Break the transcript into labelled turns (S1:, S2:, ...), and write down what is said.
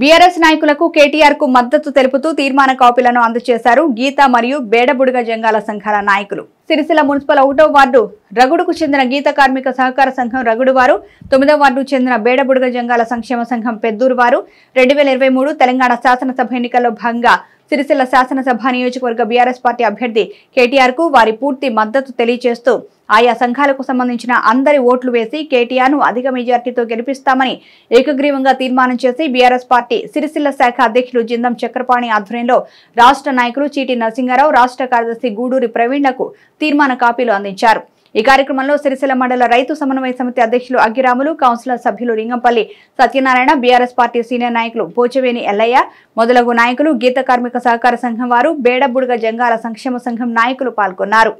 S1: BRS నాయకులకు కేటీఆర్ కు మద్దతు తెలుపుతూ తీర్మాన కాపీలను అందజేశారు గీత మరియు బేడబుడిగ జంగాల సంఘాల నాయకులు సిరిసిల్ల మున్సిపల్ ఒకటో వార్డు రగుడుకు చెందిన గీత కార్మిక సహకార సంఘం రగుడు వారు తొమ్మిదో వార్డు చెందిన బేడబుడుగ జంగాల సంక్షేమ సంఘం పెద్దూరు వారు రెండు తెలంగాణ శాసనసభ ఎన్నికల్లో భాగంగా సిరిసిల్ల శాసనసభ నియోజకవర్గ బీఆర్ఎస్ పార్టీ అభ్యర్థి కేటీఆర్ కు వారి పూర్తి మద్దతు తెలియజేస్తూ ఆయా సంఘాలకు సంబంధించిన అందరి ఓట్లు వేసి కేటీఆర్ ను అధిక మెజార్టీతో గెలిపిస్తామని ఏకగ్రీవంగా తీర్మానం చేసి బీఆర్ఎస్ పార్టీ సిరిసిల్ల శాఖ అధ్యక్షులు జిందం చక్రపాణి ఆధ్వర్యంలో రాష్ట్ర నాయకులు చీటి నరసింహారావు రాష్ట్ర కార్యదర్శి గూడూరి ప్రవీణ్లకు తీర్మాన కాపీలు అందించారు ఈ కార్యక్రమంలో సిరిసిల్ల మండల రైతు సమన్వయ సమితి అధ్యక్షులు అగ్గిరాములు కౌన్సిలర్ సభ్యులు Lingampalli Satyanarayana BRS party senior నాయకులు పోచవేని ఎల్లయ్య మొదలగు నాయకులు గీత కార్మిక సహకార సంఘం వారు బేడబుడుగ జంగాల సంక్షేమ సంఘం నాయకులు పాల్గొన్నారు